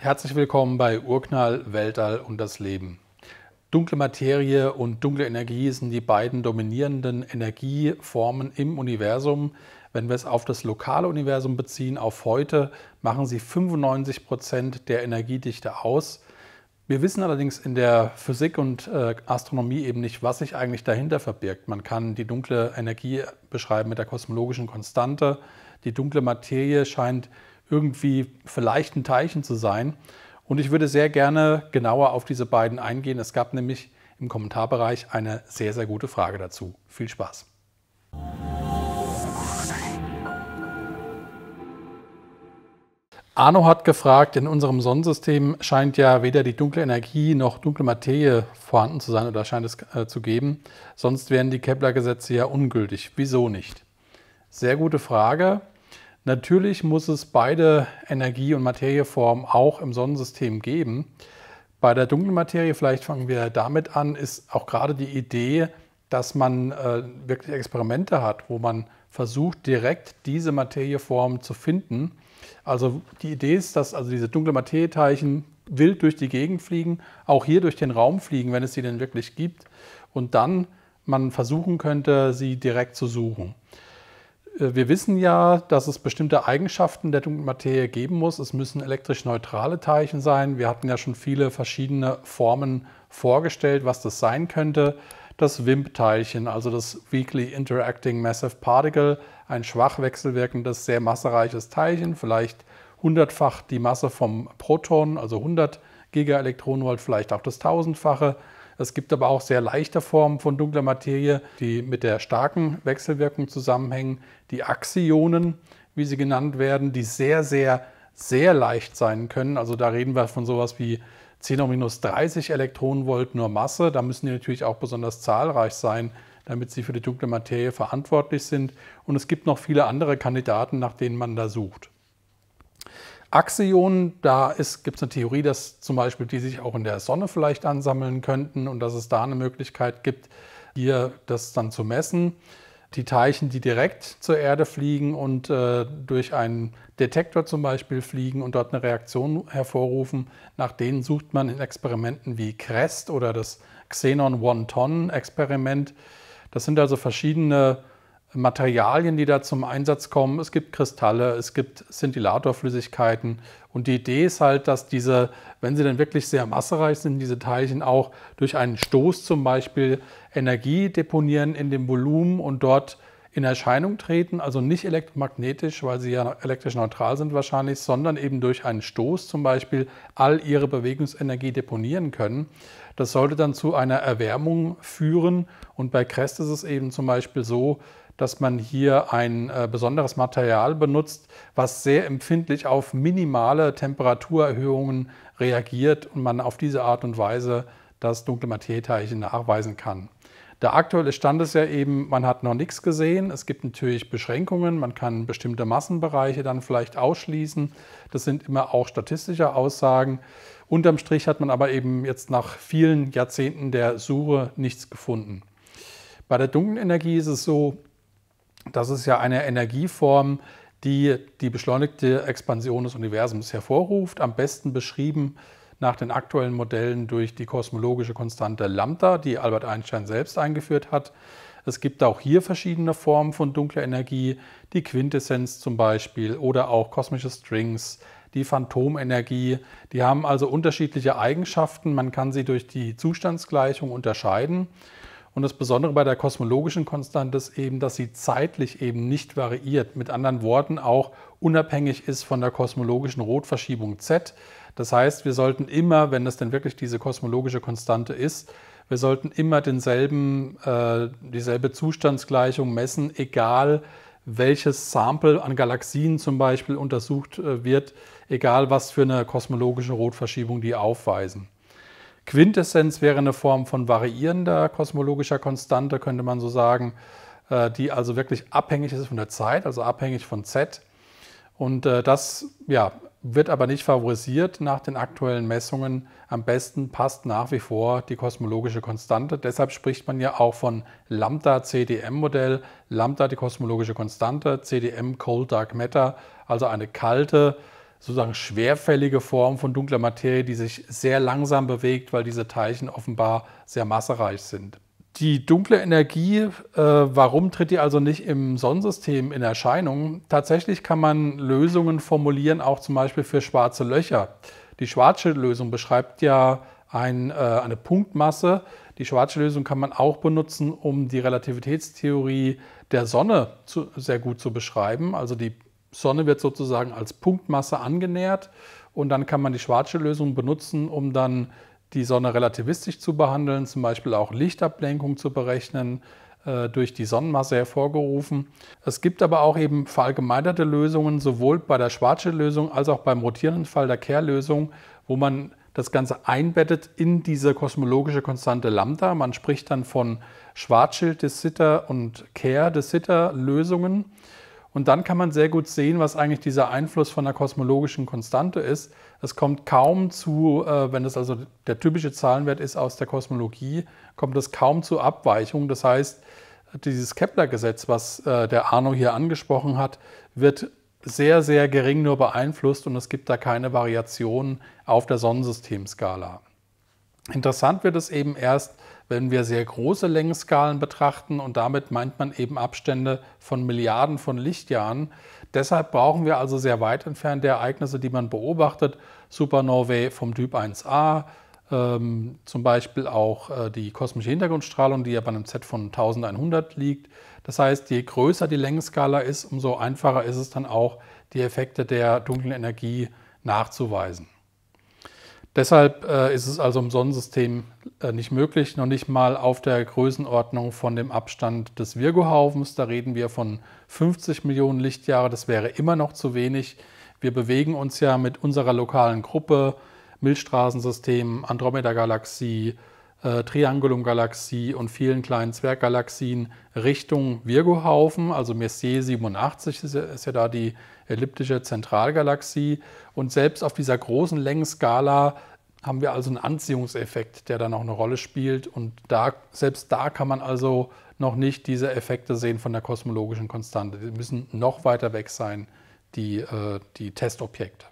Herzlich willkommen bei Urknall, Weltall und das Leben. Dunkle Materie und dunkle Energie sind die beiden dominierenden Energieformen im Universum. Wenn wir es auf das lokale Universum beziehen, auf heute, machen sie 95 Prozent der Energiedichte aus. Wir wissen allerdings in der Physik und äh, Astronomie eben nicht, was sich eigentlich dahinter verbirgt. Man kann die dunkle Energie beschreiben mit der kosmologischen Konstante. Die dunkle Materie scheint irgendwie vielleicht ein Teilchen zu sein. Und ich würde sehr gerne genauer auf diese beiden eingehen. Es gab nämlich im Kommentarbereich eine sehr, sehr gute Frage dazu. Viel Spaß. Arno hat gefragt, in unserem Sonnensystem scheint ja weder die dunkle Energie noch dunkle Materie vorhanden zu sein oder scheint es äh, zu geben. Sonst wären die Kepler-Gesetze ja ungültig. Wieso nicht? Sehr gute Frage. Natürlich muss es beide Energie- und Materieformen auch im Sonnensystem geben. Bei der dunklen Materie, vielleicht fangen wir damit an, ist auch gerade die Idee, dass man äh, wirklich Experimente hat, wo man versucht, direkt diese Materieform zu finden. Also die Idee ist, dass also diese dunkle Materieteilchen wild durch die Gegend fliegen, auch hier durch den Raum fliegen, wenn es sie denn wirklich gibt, und dann man versuchen könnte, sie direkt zu suchen. Äh, wir wissen ja, dass es bestimmte Eigenschaften der dunklen Materie geben muss. Es müssen elektrisch neutrale Teilchen sein. Wir hatten ja schon viele verschiedene Formen vorgestellt, was das sein könnte. Das WIMP-Teilchen, also das Weakly Interacting Massive Particle, ein schwach wechselwirkendes, sehr massereiches Teilchen, vielleicht hundertfach die Masse vom Proton, also 100 Gigaelektronenvolt, vielleicht auch das tausendfache. Es gibt aber auch sehr leichte Formen von dunkler Materie, die mit der starken Wechselwirkung zusammenhängen. Die Axionen, wie sie genannt werden, die sehr, sehr, sehr leicht sein können. Also da reden wir von sowas wie 10 hoch minus 30 Elektronenvolt nur Masse. Da müssen die natürlich auch besonders zahlreich sein, damit sie für die dunkle Materie verantwortlich sind. Und es gibt noch viele andere Kandidaten, nach denen man da sucht. Axionen, da gibt es eine Theorie, dass zum Beispiel die sich auch in der Sonne vielleicht ansammeln könnten und dass es da eine Möglichkeit gibt, hier das dann zu messen. Die Teilchen, die direkt zur Erde fliegen und äh, durch einen Detektor zum Beispiel fliegen und dort eine Reaktion hervorrufen, nach denen sucht man in Experimenten wie CREST oder das Xenon One-Ton-Experiment. Das sind also verschiedene Materialien, die da zum Einsatz kommen. Es gibt Kristalle, es gibt Scintillatorflüssigkeiten. Und die Idee ist halt, dass diese, wenn sie dann wirklich sehr massereich sind, diese Teilchen auch durch einen Stoß zum Beispiel Energie deponieren in dem Volumen und dort in Erscheinung treten, also nicht elektromagnetisch, weil sie ja elektrisch neutral sind wahrscheinlich, sondern eben durch einen Stoß zum Beispiel all ihre Bewegungsenergie deponieren können. Das sollte dann zu einer Erwärmung führen und bei Crest ist es eben zum Beispiel so, dass man hier ein äh, besonderes Material benutzt, was sehr empfindlich auf minimale Temperaturerhöhungen reagiert und man auf diese Art und Weise das dunkle Materieteilchen nachweisen kann. Der aktuelle Stand ist ja eben, man hat noch nichts gesehen. Es gibt natürlich Beschränkungen, man kann bestimmte Massenbereiche dann vielleicht ausschließen. Das sind immer auch statistische Aussagen. Unterm Strich hat man aber eben jetzt nach vielen Jahrzehnten der Suche nichts gefunden. Bei der dunklen ist es so, das ist ja eine Energieform, die die beschleunigte Expansion des Universums hervorruft, am besten beschrieben nach den aktuellen Modellen durch die kosmologische Konstante Lambda, die Albert Einstein selbst eingeführt hat. Es gibt auch hier verschiedene Formen von dunkler Energie, die Quintessenz zum Beispiel oder auch kosmische Strings, die Phantomenergie. Die haben also unterschiedliche Eigenschaften. Man kann sie durch die Zustandsgleichung unterscheiden. Und das Besondere bei der kosmologischen Konstante ist eben, dass sie zeitlich eben nicht variiert. Mit anderen Worten auch unabhängig ist von der kosmologischen Rotverschiebung Z. Das heißt, wir sollten immer, wenn das denn wirklich diese kosmologische Konstante ist, wir sollten immer denselben, äh, dieselbe Zustandsgleichung messen, egal welches Sample an Galaxien zum Beispiel untersucht äh, wird, egal was für eine kosmologische Rotverschiebung die aufweisen. Quintessenz wäre eine Form von variierender kosmologischer Konstante, könnte man so sagen, äh, die also wirklich abhängig ist von der Zeit, also abhängig von Z. Und äh, das ja, wird aber nicht favorisiert nach den aktuellen Messungen. Am besten passt nach wie vor die kosmologische Konstante. Deshalb spricht man ja auch von Lambda-CDM-Modell. Lambda die kosmologische Konstante, CDM Cold Dark Matter, also eine kalte, sozusagen schwerfällige Form von dunkler Materie, die sich sehr langsam bewegt, weil diese Teilchen offenbar sehr massereich sind. Die dunkle Energie, äh, warum tritt die also nicht im Sonnensystem in Erscheinung? Tatsächlich kann man Lösungen formulieren, auch zum Beispiel für schwarze Löcher. Die Schwarzschild-Lösung beschreibt ja ein, äh, eine Punktmasse. Die Schwarzschild-Lösung kann man auch benutzen, um die Relativitätstheorie der Sonne zu, sehr gut zu beschreiben. Also die Sonne wird sozusagen als Punktmasse angenähert und dann kann man die Schwarzsche Lösung benutzen, um dann die Sonne relativistisch zu behandeln, zum Beispiel auch Lichtablenkung zu berechnen, äh, durch die Sonnenmasse hervorgerufen. Es gibt aber auch eben verallgemeinerte Lösungen, sowohl bei der Schwarzsche Lösung als auch beim rotierenden Fall der Kehrlösung, wo man das Ganze einbettet in diese kosmologische Konstante Lambda. Man spricht dann von Schwarzschild de Sitter und Kehr de Sitter Lösungen. Und dann kann man sehr gut sehen, was eigentlich dieser Einfluss von der kosmologischen Konstante ist. Es kommt kaum zu, äh, wenn es also der typische Zahlenwert ist aus der Kosmologie, kommt es kaum zu Abweichungen. Das heißt, dieses Kepler-Gesetz, was äh, der Arno hier angesprochen hat, wird sehr, sehr gering nur beeinflusst und es gibt da keine Variationen auf der Sonnensystemskala. Interessant wird es eben erst, wenn wir sehr große Längsskalen betrachten und damit meint man eben Abstände von Milliarden von Lichtjahren. Deshalb brauchen wir also sehr weit entfernte Ereignisse, die man beobachtet, Supernovae vom Typ 1a, ähm, zum Beispiel auch äh, die kosmische Hintergrundstrahlung, die ja bei einem Z von 1100 liegt. Das heißt, je größer die Längsskala ist, umso einfacher ist es dann auch, die Effekte der dunklen Energie nachzuweisen. Deshalb äh, ist es also im Sonnensystem äh, nicht möglich, noch nicht mal auf der Größenordnung von dem Abstand des Virgo-Haufens. Da reden wir von 50 Millionen Lichtjahre. Das wäre immer noch zu wenig. Wir bewegen uns ja mit unserer lokalen Gruppe, Milchstraßensystem, Andromeda-Galaxie, äh, Triangulum-Galaxie und vielen kleinen Zwerggalaxien Richtung Virgo-Haufen. Also Messier 87 ist ja, ist ja, da die elliptische Zentralgalaxie. Und selbst auf dieser großen Längenskala haben wir also einen Anziehungseffekt, der dann auch eine Rolle spielt. Und da, selbst da kann man also noch nicht diese Effekte sehen von der kosmologischen Konstante. Die müssen noch weiter weg sein, die, äh, die Testobjekte.